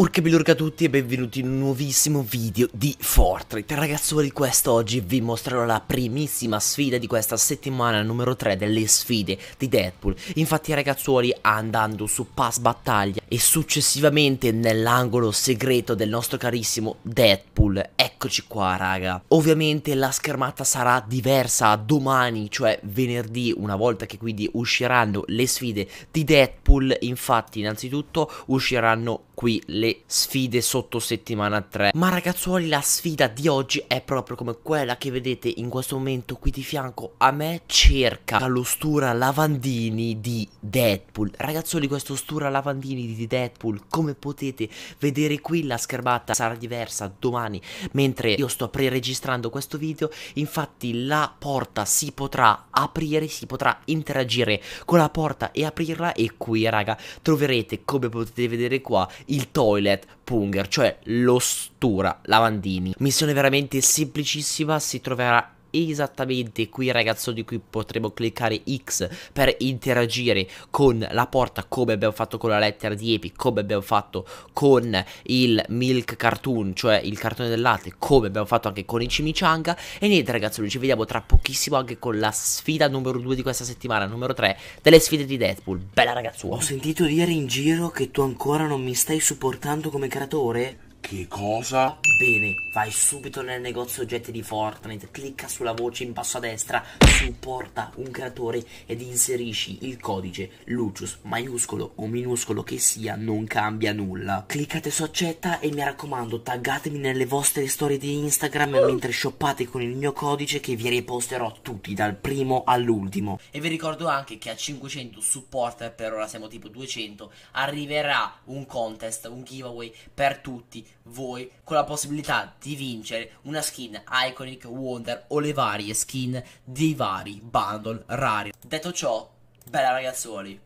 Urca bilurca a tutti e benvenuti in un nuovissimo video di Fortnite Ragazzuoli quest'oggi vi mostrerò la primissima sfida di questa settimana numero 3 delle sfide di Deadpool Infatti ragazzuoli andando su pass battaglia e successivamente nell'angolo segreto del nostro carissimo Deadpool Eccoci qua raga Ovviamente la schermata sarà diversa domani cioè venerdì una volta che quindi usciranno le sfide di Deadpool Infatti innanzitutto usciranno qui le sfide sotto settimana 3. Ma ragazzuoli la sfida di oggi è proprio come quella che vedete in questo momento qui di fianco a me cerca lo Lavandini di Deadpool. Ragazzuoli questo Stura Lavandini di Deadpool come potete vedere qui la schermata sarà diversa domani mentre io sto pre-registrando questo video. Infatti la porta si potrà aprire, si potrà interagire con la porta e aprirla e qui raga troverete come potete vedere qua il toilet punger, cioè l'ostura, lavandini. Missione veramente semplicissima, si troverà esattamente qui ragazzo di cui potremo cliccare X per interagire con la porta come abbiamo fatto con la lettera di Epic, come abbiamo fatto con il Milk Cartoon, cioè il cartone del latte, come abbiamo fatto anche con i cimicianga e niente ragazzi, ci vediamo tra pochissimo anche con la sfida numero 2 di questa settimana, numero 3 delle sfide di Deadpool. Bella ragazzuola. Ho sentito dire in giro che tu ancora non mi stai supportando come creatore? Che cosa? Bene, vai subito nel negozio oggetti di Fortnite, clicca sulla voce in basso a destra, supporta un creatore ed inserisci il codice Lucius, maiuscolo o minuscolo che sia, non cambia nulla. Cliccate su accetta e mi raccomando, taggatemi nelle vostre storie di Instagram oh. mentre shoppate con il mio codice che vi riposterò tutti, dal primo all'ultimo. E vi ricordo anche che a 500 supporter, per ora siamo tipo 200, arriverà un contest, un giveaway per tutti voi con la possibilità di vincere una skin Iconic, Wonder o le varie skin dei vari bundle rari. Detto ciò, bella ragazzoli.